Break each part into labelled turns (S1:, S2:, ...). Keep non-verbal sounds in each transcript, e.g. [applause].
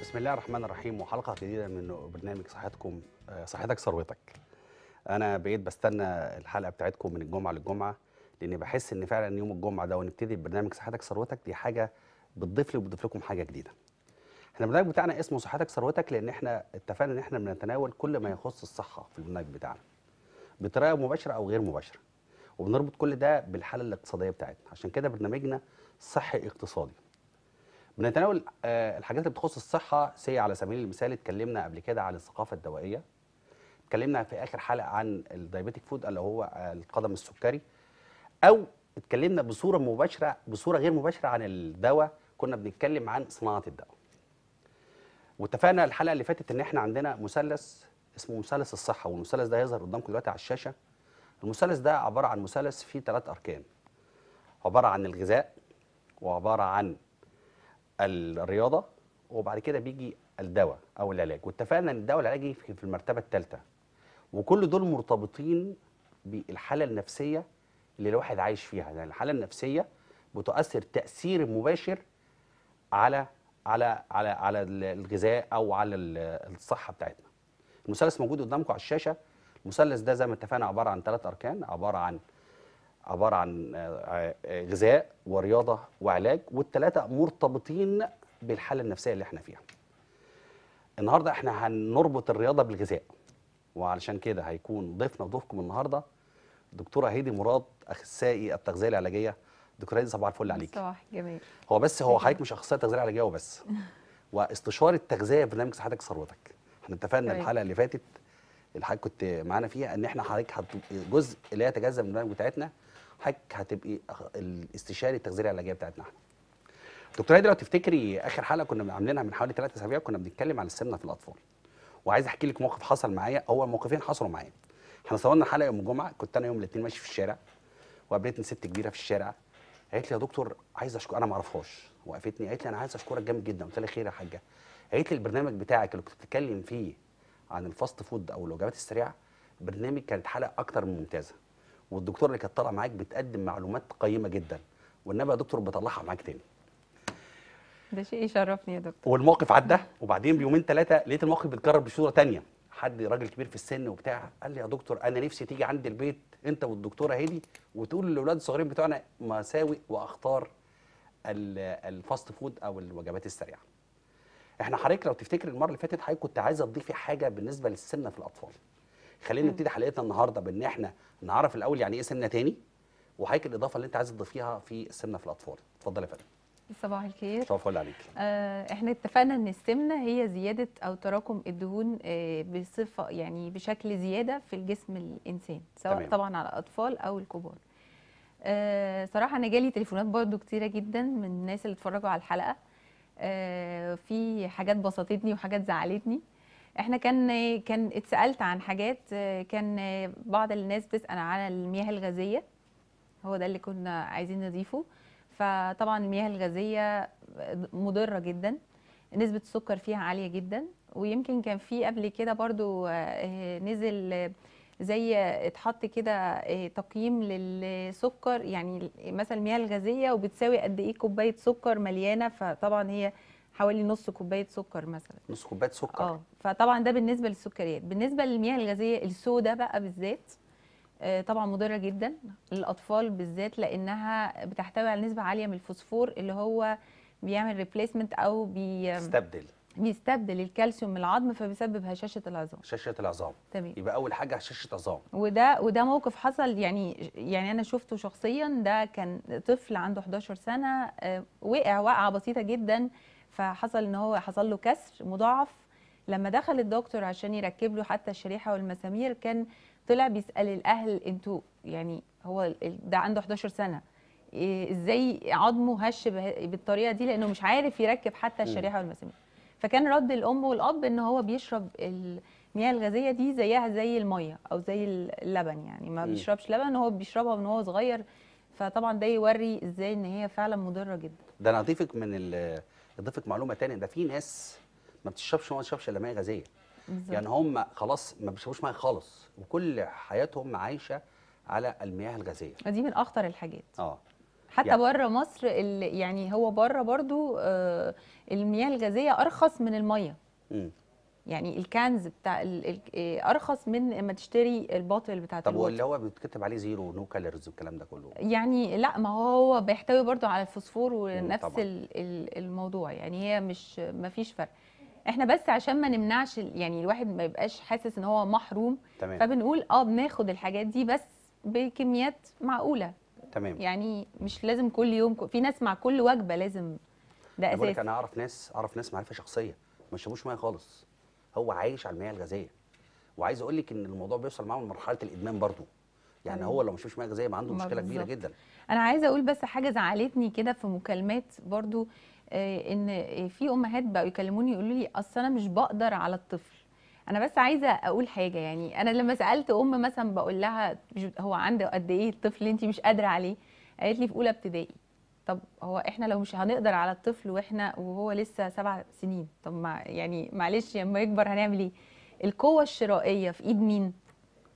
S1: بسم الله الرحمن الرحيم وحلقه جديده من برنامج صحتكم آه، صحتك ثروتك انا بقيت بستنى الحلقه بتاعتكم من الجمعه للجمعه لاني بحس ان فعلا يوم الجمعه ده ونبتدي برنامج صحتك ثروتك دي حاجه بتضيف لي وبتضيف لكم حاجه جديده احنا البرنامج بتاعنا اسمه صحتك ثروتك لان احنا اتفقنا ان احنا بنتناول كل ما يخص الصحه في البرنامج بتاعنا بطريقه مباشره او غير مباشره وبنربط كل ده بالحاله الاقتصاديه بتاعتنا عشان كده برنامجنا صحي اقتصادي بنتناول آه، الحاجات اللي بتخص الصحه سي على سبيل المثال اتكلمنا قبل كده عن الثقافه الدوائيه اتكلمنا في اخر حلقه عن الدايبيتيك فود اللي هو آه، القدم السكري او اتكلمنا بصوره مباشره بصوره غير مباشره عن الدواء كنا بنتكلم عن صناعه الدواء واتفقنا الحلقه اللي فاتت ان احنا عندنا مثلث اسمه مثلث الصحه والمثلث ده هيظهر قدامكم دلوقتي على الشاشه المثلث ده عباره عن مثلث فيه ثلاث اركان عباره عن الغذاء وعباره عن الرياضه وبعد كده بيجي الدواء او العلاج واتفقنا ان الدواء والعلاج في المرتبه الثالثه وكل دول مرتبطين بالحاله النفسيه اللي الواحد عايش فيها يعني الحاله النفسيه بتؤثر تاثير مباشر على على على على الغذاء او على الصحه بتاعتنا المثلث موجود قدامكم على الشاشه المثلث ده زي ما اتفقنا عباره عن ثلاث اركان عباره عن عباره عن آه، آه، غذاء ورياضه وعلاج والثلاثه مرتبطين بالحاله النفسيه اللي احنا فيها. النهارده احنا هنربط الرياضه بالغذاء وعلشان كده هيكون ضيفنا وضيفكم النهارده دكتوره هيدي مراد اخصائي التغذيه العلاجيه دكتوره هيدي صباح الفل عليك
S2: صباح جميل
S1: هو بس هو حضرتك مش اخصائي تغذيه علاجيه وبس [laughs] واستشارة التغذيه في برنامج صحتك ثروتك احنا اتفقنا طيب. الحلقه اللي فاتت اللي حضرتك كنت معانا فيها ان احنا حضرتك جزء لا يتجزا من البرنامج بتاعتنا حضرتك هتبقي الاستشاري التغذيه العلاجيه بتاعتنا احنا دكتور هادي لو تفتكري اخر حلقه كنا عاملينها من حوالي ثلاث اسابيع كنا بنتكلم عن السمنه في الاطفال وعايز احكي لك موقف حصل معايا هو موقفين حصلوا معايا احنا صورنا حلقه يوم الجمعه كنت انا يوم الاثنين ماشي في الشارع وقابلتني ست كبيره في الشارع قالت لي يا دكتور عايز اشكر انا ما اعرفهاش وقفتني قالت لي انا عايز اشكرك جامد جدا قلت لها خير يا حاجه قالت لي البرنامج بتاعك اللي كنت بتتكلم فيه عن الفاست فود او الوجبات السريعه برنامج كانت حلقه اكتر من ممتازه والدكتوره اللي كانت طالعه معاك بتقدم معلومات قيمه جدا والنبي يا دكتور بطلعها معاك تاني
S2: ده شيء يشرفني يا
S1: دكتور والموقف عدى وبعدين بيومين ثلاثه لقيت الموقف بيتكرر بصوره ثانيه حد راجل كبير في السن وبتاع قال لي يا دكتور انا نفسي تيجي عندي البيت انت والدكتوره هدي وتقول للاولاد الصغيرين بتوعنا مساوي واختار الفاست فود او الوجبات السريعه احنا حضرتك لو تفتكر المره اللي فاتت حضرتك كنت عايزه تضيفي حاجه بالنسبه للسمنه في الاطفال خلينا نبتدي حلقتنا النهارده بان احنا نعرف الاول يعني ايه سمنه تاني وهيك الاضافه اللي انت عايز تضيفيها في السمنه في الاطفال اتفضلي يا فندم
S2: صباح الخير صباح الفل عليك آه احنا اتفقنا ان السمنه هي زياده او تراكم الدهون آه بصفه يعني بشكل زياده في الجسم الانسان سواء تمام. طبعا على الاطفال او الكبار آه صراحه انا جالي تليفونات برضو كتيره جدا من الناس اللي اتفرجوا على الحلقه آه في حاجات بسطتني وحاجات زعلتني احنا كان كان اتسالت عن حاجات كان بعض الناس بتسال على المياه الغازيه هو ده اللي كنا عايزين نضيفه فطبعا المياه الغازيه مضره جدا نسبه السكر فيها عاليه جدا ويمكن كان في قبل كده برضو آه، نزل زي اتحط كده آه، تقييم للسكر يعني مثلا المياه الغازيه وبتساوي قد ايه كوبايه سكر مليانه فطبعا هي حوالي نص كوبايه سكر مثلا
S1: نص كوبايه سكر اه
S2: فطبعا ده بالنسبه للسكريات بالنسبه للمياه الغازيه السودا بقى بالذات آه، طبعا مضره جدا للاطفال بالذات لانها بتحتوي على نسبه عاليه من الفوسفور اللي هو بيعمل ريبليسمنت او بيستبدل بيستبدل الكالسيوم من العظم فبيسبب هشاشه العظام
S1: هشاشه العظام تمام يبقى اول حاجه هشاشه عظام
S2: وده وده موقف حصل يعني يعني انا شفته شخصيا ده كان طفل عنده 11 سنه آه، وقع وقعه بسيطه جدا فحصل ان هو حصل له كسر مضاعف لما دخل الدكتور عشان يركب له حتى الشريحه والمسامير كان طلع بيسال الاهل انتوا يعني هو ده عنده 11 سنه إيه، ازاي عظمه هش بالطريقه دي لانه مش عارف يركب حتى الشريحه والمسامير فكان رد الام والاب ان هو بيشرب المياه الغازيه دي زيها زي الميه او زي اللبن يعني ما بيشربش لبن هو بيشربها من وهو صغير فطبعا ده يوري ازاي ان هي فعلا مضره جدا
S1: ده انا اضيفك من اضافه معلومه ثانيه ده في ناس ما بتشربش ما بتشربش الا ميه غازيه بالزبط. يعني هم خلاص ما بيشربوش ميه خالص وكل حياتهم عايشه على المياه الغازيه دي من اخطر الحاجات اه حتى يعني. بره
S2: مصر يعني هو بره برضو آه المياه الغازيه ارخص من الميه يعني الكنز بتاع آه، ارخص من ما تشتري الباطل بتاعت طب واللي
S1: هو بيتكتب عليه زيرو نو كالوريز والكلام ده كله
S2: يعني لا ما هو بيحتوي برضو على الفوسفور ونفس طبعا. الموضوع يعني هي مش ما فيش فرق احنا بس عشان ما نمنعش يعني الواحد ما يبقاش حاسس ان هو محروم تمام. فبنقول اه بناخد الحاجات دي بس بكميات معقوله تمام يعني مش لازم كل يوم في ناس مع كل وجبه لازم ده اساسي انا
S1: اعرف ناس اعرف ناس معرفه شخصيه ما يشربوش ميه خالص هو عايش على المياه الغازيه وعايز اقول لك ان الموضوع بيوصل معاهم لمرحله الادمان برضو يعني هو لو ما مش مياه غازيه عنده مشكله كبيره جدا
S2: انا عايزه اقول بس حاجه زعلتني كده في مكالمات برضو آه، ان في امهات بقوا يكلموني يقولوا لي اصل انا مش بقدر على الطفل انا بس عايزه اقول حاجه يعني انا لما سالت ام مثلا بقول لها هو عنده قد ايه الطفل اللي انت مش قادره عليه قالت لي في اولى ابتدائي طب هو احنا لو مش هنقدر على الطفل واحنا وهو لسه سبع سنين طب ما يعني معلش لما يكبر هنعمل ايه القوه الشرائيه في ايد مين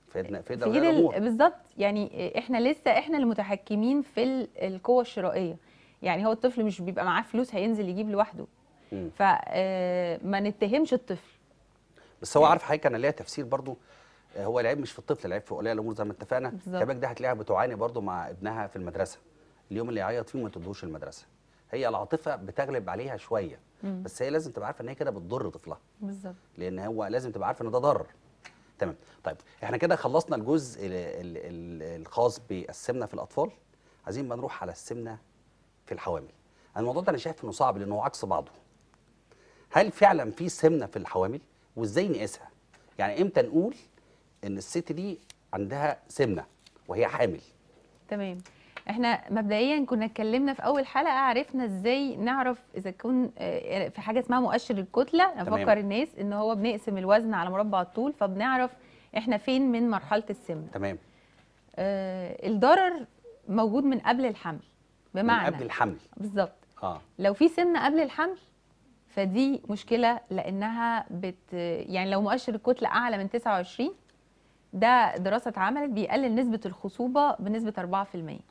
S1: في ايدنا في ايد
S2: بالظبط يعني احنا لسه احنا اللي متحكمين في القوه الشرائيه يعني هو الطفل مش بيبقى معاه فلوس هينزل يجيب لوحده فما آه، نتهمش الطفل
S1: بس هو يعني عارف حضرتك انا ليا تفسير برضو آه، هو العيب مش في الطفل العيب في اولياء الامور زي ما اتفقنا كباك ده هتلاقيها بتعاني برضو مع ابنها في المدرسه اليوم اللي يعيط فيه وما تدوش المدرسه هي العاطفه بتغلب عليها شويه مم. بس هي لازم تبقى عارفه ان هي كده بتضر طفلها بالظبط لان هو لازم تبقى عارفه ان ده ضرر تمام طيب احنا كده خلصنا الجزء الخاص بالسمنه في الاطفال عايزين بقى نروح على السمنه في الحوامل الموضوع ده انا شايف انه صعب لانه عكس بعضه هل فعلا في سمنه في الحوامل وازاي نقيسها يعني امتى نقول ان الست دي عندها سمنه وهي حامل
S2: تمام احنا مبدئيا كنا اتكلمنا في اول حلقه عرفنا ازاي نعرف اذا كان آه، في حاجه اسمها مؤشر الكتله افكر الناس ان هو بنقسم الوزن على مربع الطول فبنعرف احنا فين من مرحله السمنه تمام آه الضرر موجود من قبل الحمل بمعنى من قبل
S1: الحمل بالظبط اه
S2: لو في سمنه قبل الحمل فدي مشكله لانها بت يعني لو مؤشر الكتله اعلى من 29 ده دراسه اتعملت بيقلل نسبه الخصوبه بنسبه 4%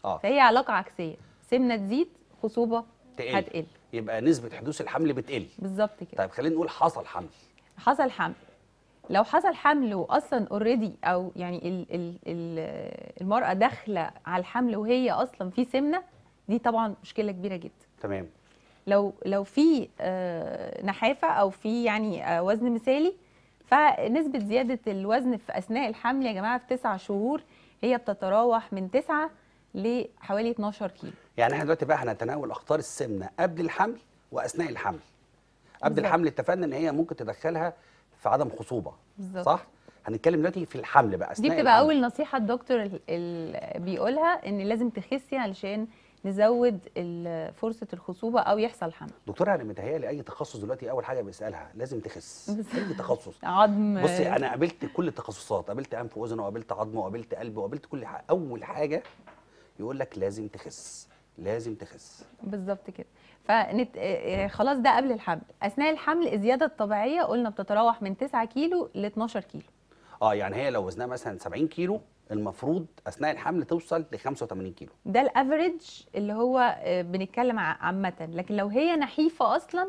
S2: آه. فهي علاقه عكسيه سمنه تزيد خصوبه
S1: تقل. هتقل يبقى نسبه حدوث الحمل بتقل بالظبط كده طيب خلينا نقول حصل حمل
S2: حصل حمل لو حصل حمل واصلا اوريدي او يعني ال ال ال المراه داخله على الحمل وهي اصلا في سمنه دي طبعا مشكله كبيره جدا تمام لو لو في آه، نحافه او في يعني آه، وزن مثالي فنسبة زيادة الوزن في أثناء الحمل يا جماعة في تسع شهور هي بتتراوح من تسعة لحوالي 12
S1: كيلو يعني احنا دلوقتي بقى هنتناول أخطار السمنة قبل الحمل وأثناء الحمل قبل بالزبط. الحمل اتفقنا ان هي ممكن تدخلها في عدم خصوبة بالزبط. صح؟ هنتكلم دلوقتي في الحمل بقى أثناء دي بتبقى الحمل. أول
S2: نصيحة الدكتور بيقولها إن لازم تخسي يعني علشان نزود فرصه الخصوبه او يحصل حمل
S1: دكتور انا يعني متهيألي اي تخصص دلوقتي اول حاجه بيسالها لازم تخس اي تخصص عظم بصي انا قابلت كل التخصصات قابلت انف واذن وقابلت عظم وقابلت قلب وقابلت كل حاجه اول حاجه يقول لك لازم تخس لازم تخس
S2: بالظبط كده فنت... آه، خلاص ده قبل الحمل اثناء الحمل الزياده الطبيعيه قلنا بتتراوح من 9 كيلو ل 12 كيلو
S1: اه يعني هي لو وزنها مثلا 70 كيلو المفروض اثناء الحمل توصل ل 85 كيلو
S2: ده الافريج اللي هو آه، بنتكلم عامه لكن لو هي نحيفه اصلا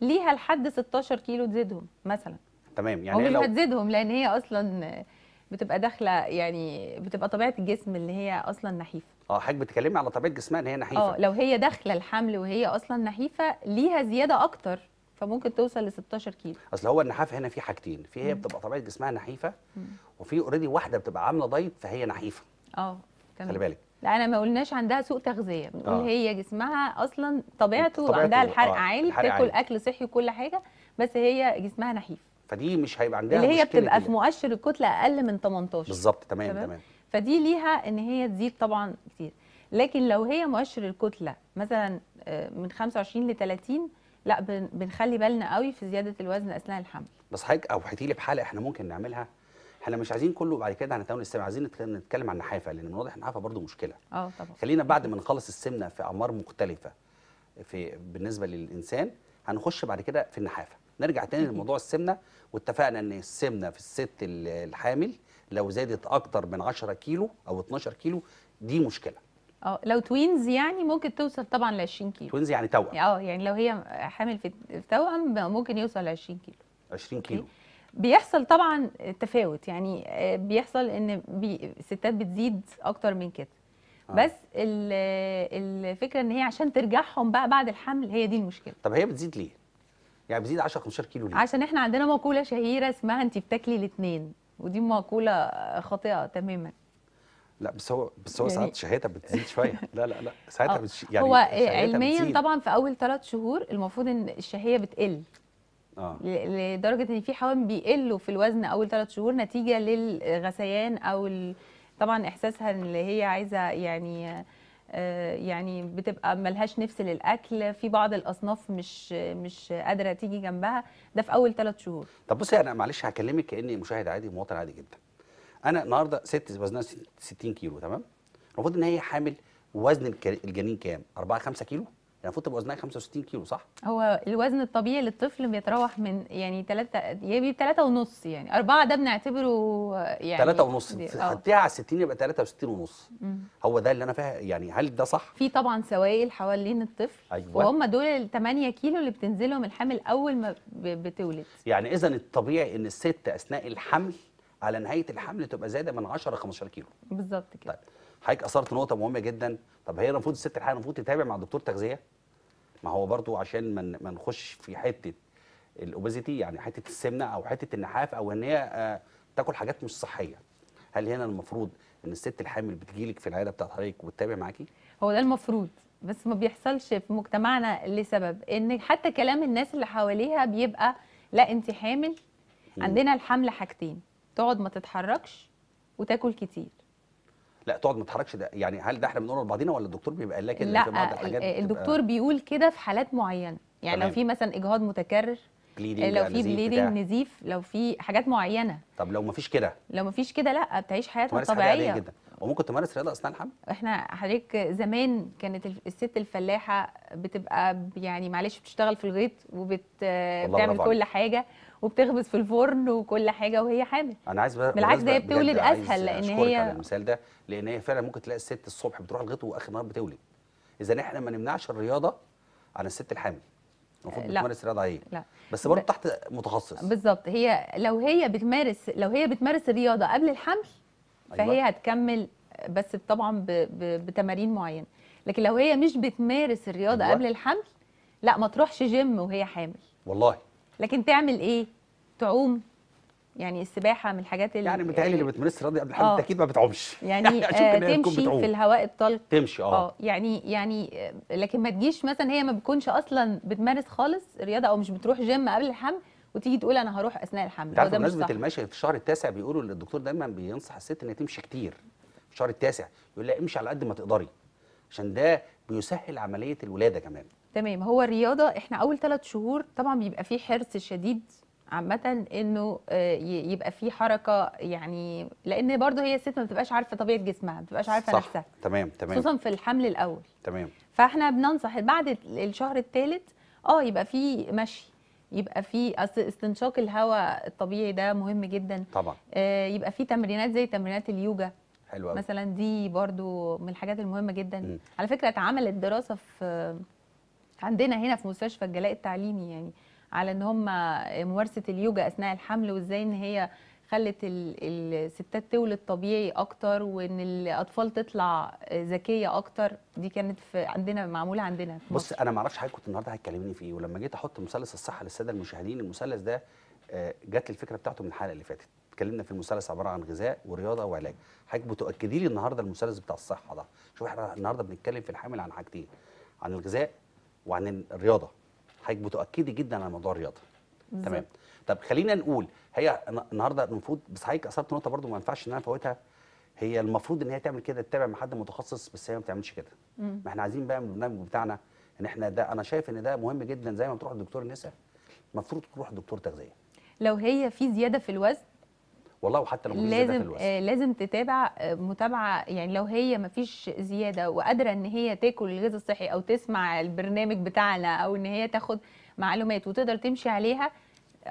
S2: ليها لحد 16 كيلو تزيدهم مثلا
S1: تمام يعني هي لو
S2: هتزيدهم لان هي اصلا آه، بتبقى داخله يعني بتبقى طبيعه الجسم اللي هي اصلا نحيفه
S1: اه حضرتك بتكلمي على طبيعه جسمها ان هي نحيفه اه لو
S2: هي داخله الحمل وهي اصلا نحيفه ليها زياده اكتر فممكن توصل ل 16 كيلو
S1: اصل هو النحافه هنا في حاجتين في هي بتبقى طبيعه جسمها نحيفه وفي اوريدي واحده بتبقى عامله دايت فهي نحيفه
S2: اه خلي بالك لا انا ما قلناش عندها سوء تغذيه بنقول آه. هي جسمها اصلا طبيعته, طبيعته عندها الحرق آه، عالي بتاكل اكل صحي وكل حاجه بس هي جسمها نحيف
S1: فدي مش هيبقى عندها اللي هي بتبقى في مؤشر
S2: الكتله اقل من 18 بالظبط تمام تمام فدي ليها ان هي تزيد طبعا كتير لكن لو هي مؤشر الكتله مثلا آه، من 25 ل 30 لا بنخلي بالنا قوي في زياده الوزن اثناء الحمل
S1: بس حضرتك اوحيتي لي بحلقه احنا ممكن نعملها احنا مش عايزين كله بعد كده عن التمرين عايزين نتكلم عن النحافه لان من واضح النحافه برضو مشكله اه طبعا خلينا بعد ما نخلص السمنه في اعمار مختلفه في بالنسبه للانسان هنخش بعد كده في النحافه نرجع تاني لموضوع السمنه واتفقنا ان السمنه في الست الحامل لو زادت اكتر من 10 كيلو او 12 كيلو دي مشكله
S2: اه لو توينز يعني ممكن توصل طبعا ل 20 كيلو توينز يعني توأم اه يعني لو هي حامل في توأم ممكن يوصل ل 20 كيلو 20 كيلو بيحصل طبعا تفاوت يعني آه، بيحصل ان بي الستات بتزيد اكتر من كده آه. بس الفكره ان هي عشان ترجعهم بقى بعد الحمل هي دي المشكله
S1: طب هي بتزيد ليه يعني بتزيد 10 15 كيلو ليه
S2: عشان احنا عندنا مقوله شهيره اسمها انت بتاكلي الاثنين ودي مقوله خاطئه تماما
S1: لا بس هو بس هو يعني ساعات شهيتها بتزيد [laughs] شويه لا لا لا ساعتها آه، بتش... يعني هو إيه، علميا بتزيد. طبعا
S2: في اول ثلاث شهور المفروض ان الشهيه بتقل آه. لدرجه ان في حيوان بيقلوا في الوزن اول ثلاث شهور نتيجه للغثيان او ال... طبعا احساسها اللي هي عايزه يعني آه، يعني بتبقى ملهاش نفس للاكل في بعض الاصناف مش مش قادره تيجي جنبها ده في اول ثلاث شهور
S1: طب بصي انا معلش هكلمك كاني مشاهد عادي مواطن عادي جدا انا النهارده ست وزنها 60 كيلو تمام المفروض ان هي حامل وزن الجنين كام 4 5 كيلو يعني المفروض تبقى وزنها 65 كيلو صح؟
S2: هو الوزن الطبيعي للطفل بيتراوح من يعني 3 يعني 3 ونص يعني 4 ده بنعتبره يعني 3 ونص حطيها
S1: آه. على 60 يبقى 63 ونص هو ده اللي انا فاهم يعني هل ده صح؟
S2: في طبعا سوائل حوالين الطفل أيوة. وهم دول ال 8 كيلو اللي بتنزلهم الحمل اول ما بتولد
S1: يعني اذا الطبيعي ان الست اثناء الحمل على نهايه الحمل تبقى زايده من 10 ل 15 كيلو بالظبط كده طيب حضرتك اثرت نقطه مهمه جدا طب هي المفروض الست الحامل المفروض تتابع مع دكتور تغذيه ما هو برضو عشان ما من... نخش في حته الاوبيزيتي يعني حته السمنه او حته النحاف او ان هي آه، تاكل حاجات مش صحيه هل هنا المفروض ان الست الحامل بتجيلك في العياده بتاعت حضرتك وتتابع معاكي
S2: هو ده المفروض بس ما بيحصلش في مجتمعنا لسبب ان حتى كلام الناس اللي حواليها بيبقى لا انت حامل عندنا الحمل حاجتين تقعد ما تتحركش وتاكل كتير
S1: لا تقعد ما تتحركش ده يعني هل ده احنا بنقوله لبعضينا ولا الدكتور بيبقى قال لك لا بعض الحاجات آه، الدكتور
S2: بيقول كده في حالات معينه يعني تمام. لو في مثلا اجهاض متكرر
S1: آه، لو في بليدنج
S2: نزيف لو في حاجات معينه
S1: طب لو ما فيش كده
S2: لو ما فيش كده لا بتعيش حياتها طبيعيه جدا
S1: وممكن تمارس رياضه اثناء الحمل
S2: احنا حضرتك زمان كانت الست الفلاحه بتبقى يعني معلش بتشتغل في الغيط وبتعمل كل حاجه وبتخبز في الفرن وكل حاجه وهي حامل
S1: انا عايز بقى بالعكس ده هي بتولد اسهل لان هي على المثال ده لان هي فعلا ممكن تلاقي الست الصبح بتروح الغيط واخر النهار بتولد اذا احنا ما نمنعش الرياضه على الست الحامل المفروض بتمارس رياضه ايه لا بس برضه تحت متخصص
S2: بالظبط هي لو هي بتمارس لو هي بتمارس الرياضه قبل الحمل فهي أيوة. هتكمل بس طبعا بتمارين معينه لكن لو هي مش بتمارس الرياضه أيوة. قبل الحمل لا ما تروحش جيم وهي حامل والله لكن تعمل ايه تعوم يعني السباحه من الحاجات اللي يعني متهيألي اللي
S1: بتمارس رياضه قبل الحميد آه. اكيد ما بتعومش
S2: يعني, [laughs] يعني آه، تمشي في الهواء الطلق
S1: تمشي اه, آه
S2: يعني يعني آه، لكن ما تجيش مثلا هي ما بتكونش اصلا بتمارس خالص رياضه او مش بتروح جيم قبل الحمل وتيجي تقول انا هروح اثناء الحمل ده بمناسبه
S1: المشي في الشهر التاسع بيقولوا ان الدكتور دايما بينصح الست ان تمشي كتير في الشهر التاسع يقول لها امشي على قد ما تقدري عشان ده بيسهل عمليه الولاده كمان
S2: تمام هو الرياضه احنا اول ثلاث شهور طبعا بيبقى فيه حرص شديد عامة انه آه، يبقى في حركة يعني لان برضو هي الست ما بتبقاش عارفة طبيعة جسمها ما بتبقاش عارفة صح. نفسها
S1: تمام تمام خصوصا
S2: في الحمل الاول تمام فاحنا بننصح بعد الشهر الثالث اه يبقى في مشي يبقى في استنشاق الهواء الطبيعي ده مهم جدا طبعا آه يبقى في تمرينات زي تمرينات اليوجا حلوة مثلا دي برضو من الحاجات المهمة جدا م. على فكرة اتعملت دراسة في عندنا هنا في مستشفى الجلاء التعليمي يعني على ان هم ممارسه اليوجا اثناء الحمل وازاي ان هي خلت الستات تولد طبيعي اكتر وان الاطفال تطلع ذكيه اكتر دي كانت في عندنا معموله عندنا في بص
S1: انا ما اعرفش حضرتك كنت النهارده في فيه ولما جيت احط مثلث الصحه للساده المشاهدين المثلث ده آه، جات لي الفكره بتاعته من الحلقه اللي فاتت اتكلمنا في المثلث عباره عن غذاء ورياضه وعلاج حضرتك بتاكدي لي النهارده المثلث بتاع الصحه ده شوف احنا النهارده بنتكلم في الحامل عن حاجتين عن الغذاء وعن الرياضه حضرتك بتؤكدي جدا على موضوع الرياضه بالزبط. تمام طب خلينا نقول هي النهارده المفروض بس حضرتك اثرت نقطه برضو ما ينفعش ان انا افوتها هي المفروض ان هي تعمل كده تتابع مع حد متخصص بس هي ما بتعملش كده ما احنا عايزين بقى من البرنامج بتاعنا ان احنا ده انا شايف ان ده مهم جدا زي ما بتروح لدكتور النساء المفروض تروح لدكتور تغذيه
S2: لو هي في زياده في الوزن
S1: والله وحتى لو مش لازم في الوزن آه،
S2: لازم تتابع آه، متابعه يعني لو هي ما فيش زياده وقادره ان هي تاكل الغذاء الصحي او تسمع البرنامج بتاعنا او ان هي تاخد معلومات وتقدر تمشي عليها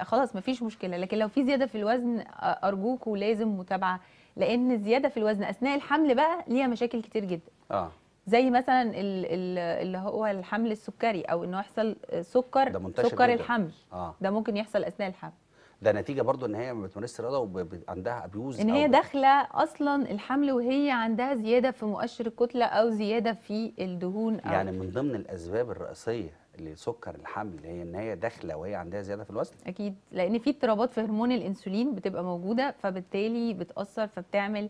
S2: خلاص ما فيش مشكله لكن لو في زياده في الوزن ارجوكوا لازم متابعه لان الزياده في الوزن اثناء الحمل بقى ليها مشاكل كتير جدا اه زي مثلا اللي هو الحمل السكري او انه يحصل آه، سكر ده منتشر سكر جداً. الحمل آه. ده ممكن يحصل اثناء الحمل
S1: ده نتيجه برضو ان هي ما بتمارسش الرياضه وعندها ابيوز ان هي
S2: داخله اصلا الحمل وهي عندها زياده في مؤشر الكتله او زياده في الدهون أو يعني
S1: من ضمن الاسباب الرئيسيه لسكر الحمل هي ان هي داخله وهي عندها زياده في الوزن اكيد
S2: لان في اضطرابات في هرمون الانسولين بتبقى موجوده فبالتالي بتاثر فبتعمل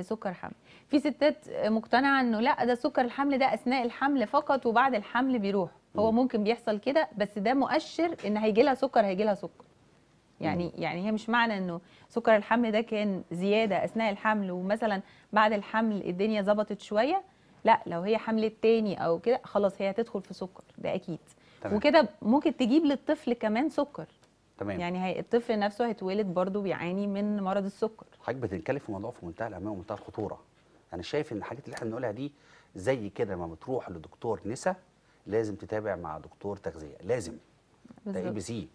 S2: سكر حمل في ستات مقتنعه انه لا ده سكر الحمل ده اثناء الحمل فقط وبعد الحمل بيروح هو ممكن بيحصل كده بس ده مؤشر ان هيجي لها سكر هيجي لها سكر يعني مم. يعني هي مش معنى انه سكر الحمل ده كان زياده اثناء الحمل ومثلا بعد الحمل الدنيا ظبطت شويه لا لو هي حملت تاني او كده خلاص هي هتدخل في سكر ده اكيد تمام. وكده ممكن تجيب للطفل كمان سكر تمام يعني هي الطفل نفسه هيتولد برضه بيعاني من مرض السكر
S1: حضرتك بتتكلم في موضوع في منتهى الاهميه ومنتهى الخطوره انا شايف ان الحاجات اللي احنا بنقولها دي زي كده ما بتروح لدكتور نسا لازم تتابع مع دكتور تغذيه لازم ده اي بي سي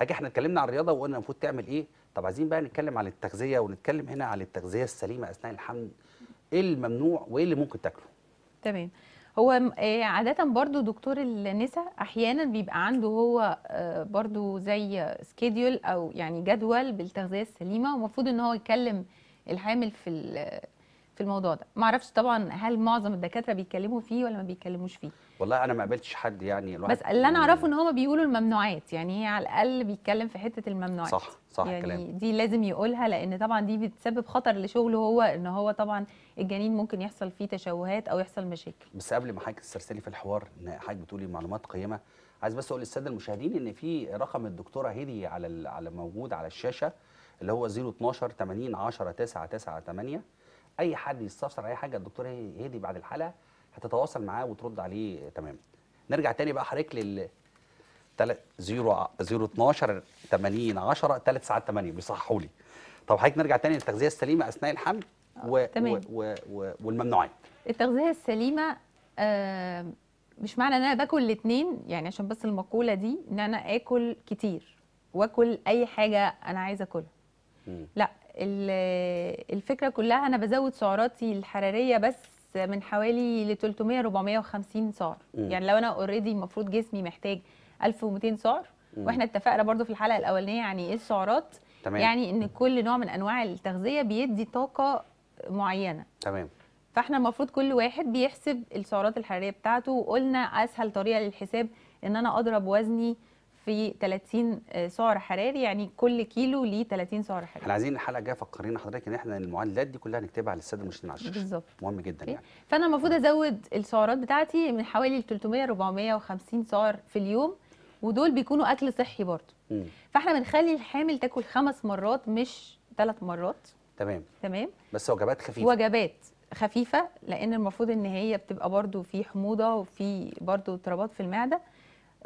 S1: هاجي احنا اتكلمنا عن الرياضه وقلنا المفروض تعمل ايه طب عايزين بقى نتكلم عن التغذيه ونتكلم هنا عن التغذيه السليمه اثناء الحمل ايه الممنوع وايه اللي ممكن تاكله
S2: تمام هو آه، عادة برضو دكتور النساء أحيانا بيبقى عنده هو آه، برضو زي سكيديول أو يعني جدول بالتغذية السليمة ومفروض إن هو يكلم الحامل في في الموضوع ده ما اعرفش طبعا هل معظم الدكاتره بيتكلموا فيه ولا ما بيتكلموش فيه
S1: والله انا ما قابلتش حد يعني الواحد بس اللي
S2: انا اعرفه ان هم بيقولوا الممنوعات يعني هي على الاقل بيتكلم في حته الممنوعات صح صح يعني كلام. دي لازم يقولها لان طبعا دي بتسبب خطر لشغله هو ان هو طبعا الجنين ممكن يحصل فيه تشوهات او يحصل مشاكل
S1: بس قبل ما حضرتك تسترسلي في الحوار ان حضرتك بتقولي معلومات قيمه عايز بس اقول للساده المشاهدين ان في رقم الدكتوره هدي على على موجود على الشاشه اللي هو 012 80 10 8 اي حد يستفسر اي حاجه الدكتور هيدي بعد الحلقه هتتواصل معاه وترد عليه تمام نرجع تاني بقى حضرتك لل 0 012 80 10 3 ساعات 8 بيصححوا لي طب حضرتك نرجع تاني للتغذيه السليمه اثناء الحمل و... تمام. و... و... والممنوعات
S2: التغذيه السليمه آه مش معنى ان انا باكل الاثنين يعني عشان بس المقوله دي ان انا اكل كتير واكل اي حاجه انا عايزه اكلها لا الفكره كلها انا بزود سعراتي الحراريه بس من حوالي ل 300 450 سعر م. يعني لو انا اوريدي المفروض جسمي محتاج 1200 سعر م. واحنا اتفقنا برضو في الحلقه الاولانيه يعني ايه السعرات تمام. يعني ان كل نوع من انواع التغذيه بيدي طاقه معينه تمام فاحنا المفروض كل واحد بيحسب السعرات الحراريه بتاعته وقلنا اسهل طريقه للحساب ان انا اضرب وزني في 30 آه، سعر حراري يعني كل كيلو ليه 30 سعر حراري احنا
S1: عايزين الحلقه الجايه فكرينا حضرتك ان احنا المعادلات دي كلها هنكتبها للساده المشاهدين على الشاشه بالظبط مهم جدا يعني
S2: فانا المفروض ازود السعرات بتاعتي من حوالي 300 450 سعر في اليوم ودول بيكونوا اكل صحي برضه فاحنا بنخلي الحامل تاكل خمس مرات مش ثلاث مرات تمام تمام
S1: بس وجبات خفيفه وجبات
S2: خفيفه لان المفروض ان هي بتبقى برضو في حموضه وفي برضو اضطرابات في المعده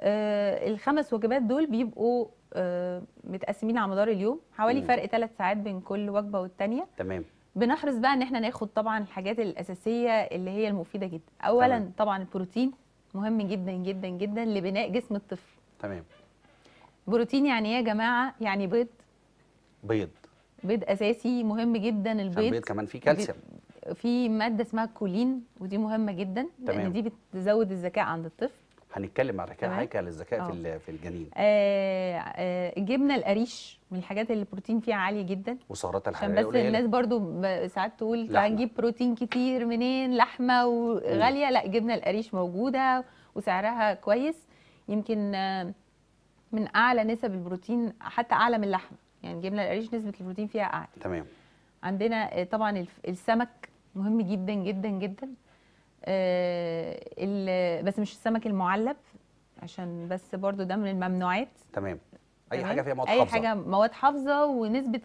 S2: آه، الخمس وجبات دول بيبقوا آه، متقسمين على مدار اليوم حوالي مم. فرق ثلاث ساعات بين كل وجبه والثانيه تمام بنحرص بقى ان احنا ناخد طبعا الحاجات الاساسيه اللي هي المفيده جدا اولا تمام. طبعا البروتين مهم جدا جدا جدا لبناء جسم الطفل تمام بروتين يعني ايه يا جماعه يعني بيض بيض بيض اساسي مهم جدا البيض البيض كمان فيه كالسيوم في ماده اسمها الكولين ودي مهمه جدا تمام. لان دي بتزود الذكاء عند الطفل
S1: هنتكلم على هيكل الذكاء في اه. في الجنين
S2: آه آه جبنه القريش من الحاجات اللي البروتين فيها عالي جدا
S1: وسعرات الحراريه بس بس الناس
S2: برضو ساعات تقول هنجيب بروتين كتير منين لحمه وغاليه لا جبنه القريش موجوده وسعرها كويس يمكن آه، من اعلى نسب البروتين حتى اعلى من اللحمه يعني جبنه القريش نسبه البروتين فيها اعلى تمام عندنا آه، طبعا السمك مهم جدا جدا جدا آه، بس مش السمك المعلب عشان بس برضو ده من الممنوعات تمام
S1: اي تمام؟ حاجه فيها مواد حافظه اي حاجه مواد
S2: حافظه ونسبه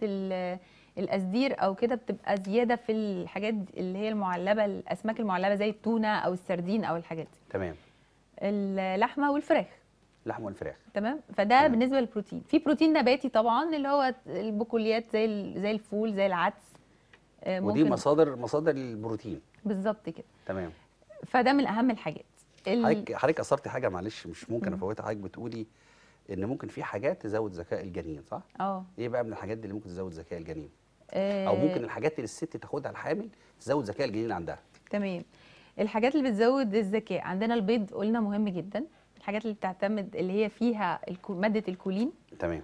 S2: الاسدير او كده بتبقى زياده في الحاجات اللي هي المعلبه الاسماك المعلبه زي التونه او السردين او
S1: الحاجات دي تمام
S2: اللحمه والفراخ اللحمه والفراخ تمام فده تمام. بالنسبه للبروتين في بروتين نباتي طبعا اللي هو البقوليات زي زي الفول زي العدس آه، ودي مصادر
S1: مصادر البروتين بالظبط كده تمام
S2: فده من اهم الحاجات ال... حضرتك
S1: حضرتك اثرتي حاجه معلش مش ممكن افوتها حضرتك بتقولي ان ممكن في حاجات تزود ذكاء الجنين صح؟ اه ايه بقى من الحاجات دي اللي ممكن تزود ذكاء الجنين؟
S2: آه او ممكن
S1: الحاجات اللي الست تاخدها الحامل تزود ذكاء الجنين عندها
S2: تمام الحاجات اللي بتزود الذكاء عندنا البيض قلنا مهم جدا الحاجات اللي بتعتمد اللي هي فيها الكو... ماده الكولين تمام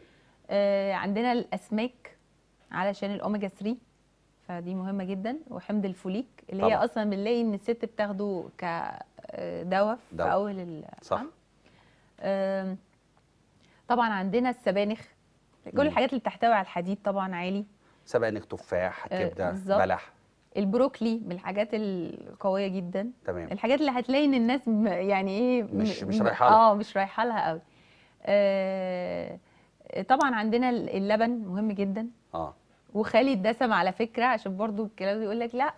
S2: آه عندنا الاسماك علشان الاوميجا 3 فدي مهمه جدا وحمض الفوليك اللي طبعا. هي اصلا بنلاقي ان الست بتاخده كدواء آه، في اول العام صح طبعا عندنا السبانخ كل الحاجات اللي بتحتوي على الحديد طبعا عالي
S1: سبانخ تفاح آه، كبده بلح
S2: البروكلي من الحاجات القويه جدا تمام الحاجات اللي هتلاقي ان الناس يعني ايه مش مش رايحه اه مش رايحه لها قوي آه طبعا عندنا اللبن مهم جدا اه وخالي الدسم على فكره عشان برضو الكلام يقول لك لا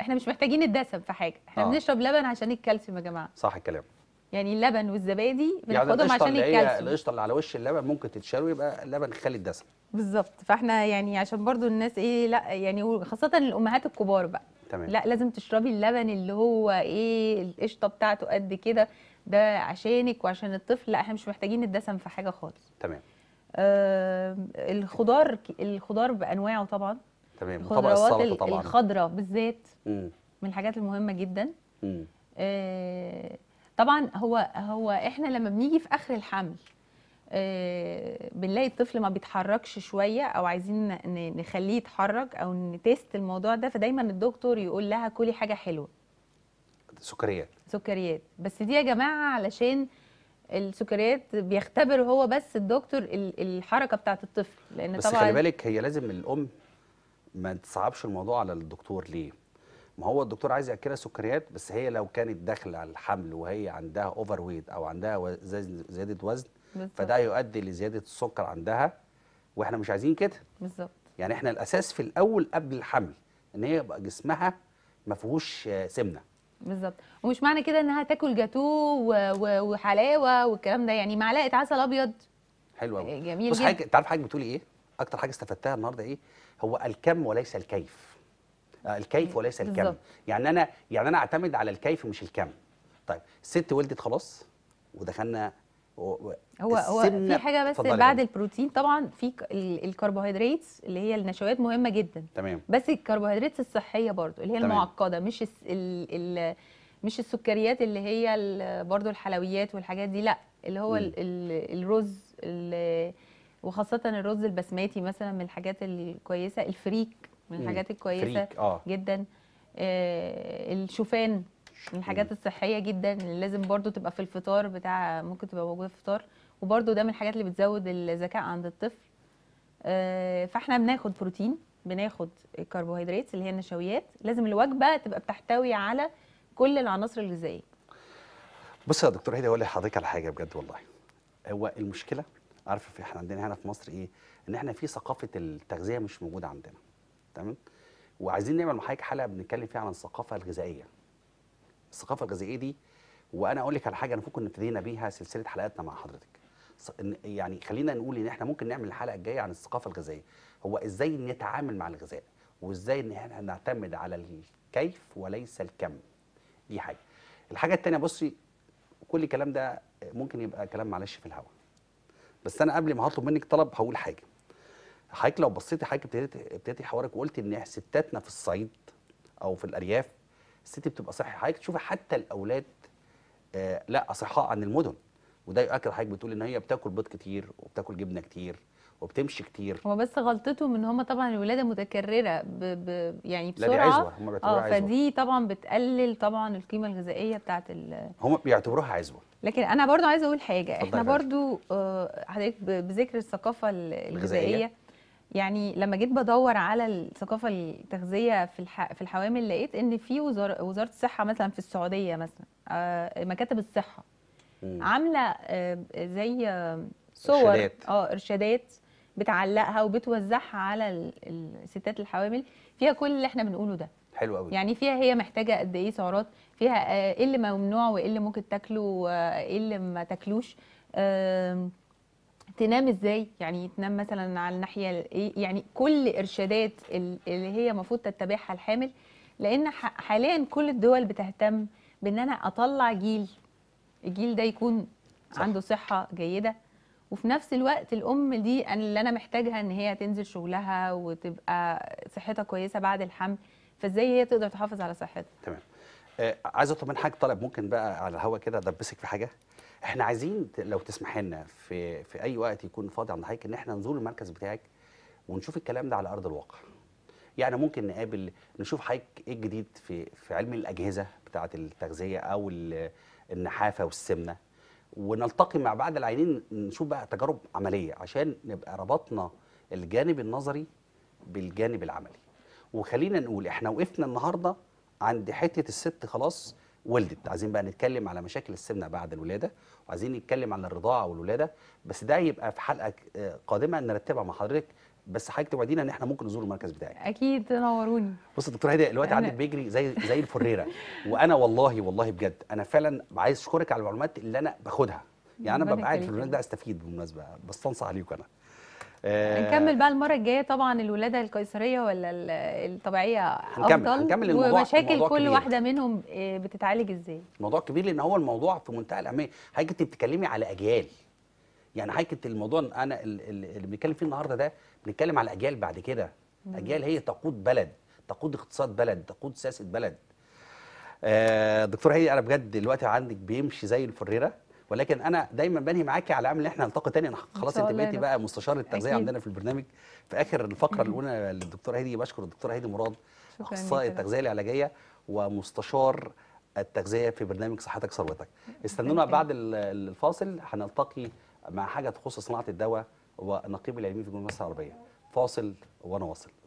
S2: احنا مش محتاجين الدسم في حاجه احنا آه. بنشرب لبن عشان الكالسيوم يا جماعه صح الكلام يعني اللبن والزبادي يعني بناخدهم يعني عشان الكالسيوم القشطه
S1: اللي على وش اللبن ممكن تتشال ويبقى لبن خالي الدسم
S2: بالظبط فاحنا يعني عشان برضو الناس ايه لا يعني خاصه الامهات الكبار بقى تمام. لا لازم تشربي اللبن اللي هو ايه القشطه بتاعته قد كده ده عشانك وعشان الطفل لا احنا مش محتاجين الدسم في حاجه خالص تمام آه، الخضار الخضار بانواعه طبعا
S1: تمام الخضروات طبعا الخضراء
S2: بالذات
S1: من
S2: الحاجات المهمه جدا آه طبعا هو هو احنا لما بنيجي في اخر الحمل آه بنلاقي الطفل ما بيتحركش شويه او عايزين نخليه يتحرك او نتست الموضوع ده فدايما الدكتور يقول لها كلي حاجه حلوه سكريات سكريات بس دي يا جماعه علشان السكريات بيختبر هو بس الدكتور الحركه بتاعت الطفل لان بس طبعا خلي بالك
S1: هي لازم الام ما تصعبش الموضوع على الدكتور ليه ما هو الدكتور عايز ياكلها سكريات بس هي لو كانت داخله على الحمل وهي عندها اوفر ويت او عندها زياده وزن بالزبط. فده يؤدي لزياده السكر عندها واحنا مش عايزين كده
S2: بالظبط يعني احنا
S1: الاساس في الاول قبل الحمل ان هي يبقى جسمها ما فيهوش سمنه
S2: بالظبط ومش معنى كده انها تاكل جاتوه وحلاوه والكلام ده يعني معلقه عسل ابيض
S1: حلو قوي جميل بص حاجه انت عارف حضرتك بتقولي ايه اكتر حاجه استفدتها النهارده ايه هو الكم وليس الكيف آه، الكيف وليس الكم بالزبط. يعني انا يعني انا اعتمد على الكيف مش الكم طيب الست ولدت خلاص ودخلنا هو
S2: هو في حاجه بس بعد البروتين طبعا في الكربوهيدرات اللي هي النشويات مهمه جدا تمام بس الكربوهيدرات الصحيه برضو اللي هي تمام. المعقده مش الـ الـ مش السكريات اللي هي برضو الحلويات والحاجات دي لا اللي هو الـ الـ الرز الـ وخاصه الرز البسماتي مثلا من الحاجات الكويسه الفريك من الحاجات الكويسه فريك. آه. جدا آه الشوفان من الحاجات الصحيه جدا اللي لازم برضو تبقى في الفطار بتاع ممكن تبقى موجوده في الفطار وبرضو ده من الحاجات اللي بتزود الذكاء عند الطفل آه، فاحنا بناخد بروتين بناخد الكربوهيدرات اللي هي النشويات لازم الوجبه تبقى بتحتوي على كل العناصر الغذائيه
S1: بص يا دكتور هدى اقول لحضرتك على حاجه بجد والله هو المشكله عارفه احنا عندنا هنا في مصر ايه ان احنا في ثقافه التغذيه مش موجوده عندنا تمام وعايزين نعمل مع حضرتك حلقه بنتكلم فيها عن الثقافه الغذائيه الثقافه الجزائريه دي وانا اقول لك على حاجه انا ممكن ابتدينا بيها سلسله حلقاتنا مع حضرتك يعني خلينا نقول ان احنا ممكن نعمل الحلقه الجايه عن الثقافه الغذائيه هو ازاي نتعامل مع الغذاء وازاي ان احنا نعتمد على الكيف وليس الكم دي حاجه الحاجه الثانيه بصي كل الكلام ده ممكن يبقى كلام معلش في الهوا بس انا قبل ما هطلب منك طلب هقول حاجه حضرتك لو بصيتي حضرتك ابتديتي ابتديتي حوارك وقلت ان ستاتنا في الصعيد او في الارياف السيتي بتبقى صحي حضرتك تشوفي حتى الاولاد آه، لا اصحاء عن المدن وده يؤكد حضرتك بتقول ان هي بتاكل بيض كتير وبتاكل جبنه كتير وبتمشي كتير
S2: هو بس غلطتهم ان هم طبعا الولاده متكرره ب ب يعني بسرعه لا اه فدي طبعا بتقلل طبعا القيمه الغذائيه بتاعه
S1: ال هم بيعتبروها عزوه
S2: لكن انا برضو عايزه اقول حاجه احنا برضو آه، حضرتك بذكر الثقافه الغذائيه يعني لما جيت بدور على الثقافه التغذيه في الح... في الحوامل لقيت ان في وزار... وزاره الصحه مثلا في السعوديه مثلا آه مكاتب الصحه مم. عامله آه زي آه، صور إرشادات. اه ارشادات بتعلقها وبتوزعها على الستات الحوامل فيها كل اللي احنا بنقوله ده
S1: حلو قوي يعني
S2: فيها هي محتاجه قد ايه سعرات فيها آه، ايه اللي ممنوع وايه اللي ممكن تاكله وايه آه، اللي ما تاكلوش آه تنام ازاي يعني تنام مثلا على الناحيه إيه؟ يعني كل ارشادات اللي هي المفروض تتبعها الحامل لان حاليا كل الدول بتهتم بان انا اطلع جيل الجيل ده يكون صح. عنده صحه جيده وفي نفس الوقت الام دي اللي انا محتاجها ان هي تنزل شغلها وتبقى صحتها كويسه بعد الحمل فازاي هي تقدر تحافظ على صحتها
S1: تمام آه عايز اطلب من حاجه طلب ممكن بقى على الهوا كده ادبسك في حاجه احنا عايزين لو تسمح لنا في في اي وقت يكون فاضي عند حضرتك ان احنا نزور المركز بتاعك ونشوف الكلام ده على ارض الواقع يعني ممكن نقابل نشوف حضرتك ايه الجديد في في علم الاجهزه بتاعه التغذيه او النحافه والسمنه ونلتقي مع بعض العينين نشوف بقى تجارب عمليه عشان نبقى ربطنا الجانب النظري بالجانب العملي وخلينا نقول احنا وقفنا النهارده عند حته الست خلاص ولدت عايزين بقى نتكلم على مشاكل السمنه بعد الولاده وعايزين نتكلم على الرضاعه والولاده بس ده يبقى في حلقه آه، قادمه نرتبها مع حضرتك بس حضرتك توعدينا ان احنا ممكن نزور المركز بتاعك
S2: اكيد نوروني
S1: بص دكتور هادي دلوقتي عندك بيجري زي زي الفريره [laughs] وانا والله والله بجد انا فعلا عايز اشكرك على المعلومات اللي انا باخدها
S2: يعني انا ببقى قاعد في البرنامج ده
S1: استفيد بالمناسبه بستنصح عليكم انا آه، نكمل بقى
S2: المره الجايه طبعا الولاده القيصريه ولا الطبيعيه افضل نكمل. الموضوع ومشاكل الموضوع كل كبير. واحده منهم آه، بتتعالج ازاي
S1: الموضوع كبير لان هو الموضوع في منتهى الاهميه حضرتك انت بتتكلمي على اجيال يعني حضرتك الموضوع انا اللي بنتكلم فيه النهارده ده بنتكلم على اجيال بعد كده اجيال هي تقود بلد تقود اقتصاد بلد تقود سياسه بلد آه، دكتور هي انا بجد دلوقتي عندك بيمشي زي الفريره ولكن انا دايما بنهي معاكي على امل ان احنا نلتقي تاني انا خلاص بقيتي بقى مستشار التغذيه عندنا في البرنامج في اخر الفقره الاولى للدكتوره هيدي بشكر الدكتوره هيدي مراد اخصائي التغذيه العلاجيه ومستشار التغذيه في برنامج صحتك ثروتك استنونا بعد الفاصل هنلتقي مع حاجه تخص صناعه الدواء ونقيب العلمي في جمهوريه مصر العربيه فاصل ونواصل